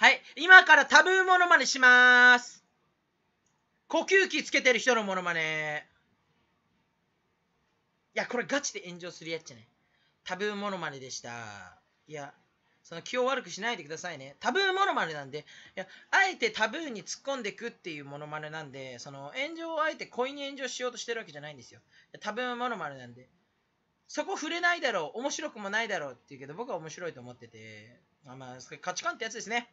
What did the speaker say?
はい。今からタブーモノマネしまーす。呼吸器つけてる人のモノマネ。いや、これガチで炎上するやつじゃね。タブーモノマネでした。いや、その気を悪くしないでくださいね。タブーモノマネなんで、いや、あえてタブーに突っ込んでくっていうモノマネなんで、その炎上をあえて恋に炎上しようとしてるわけじゃないんですよ。タブーモノマネなんで。そこ触れないだろう、面白くもないだろうっていうけど、僕は面白いと思ってて、あまあ、価値観ってやつですね。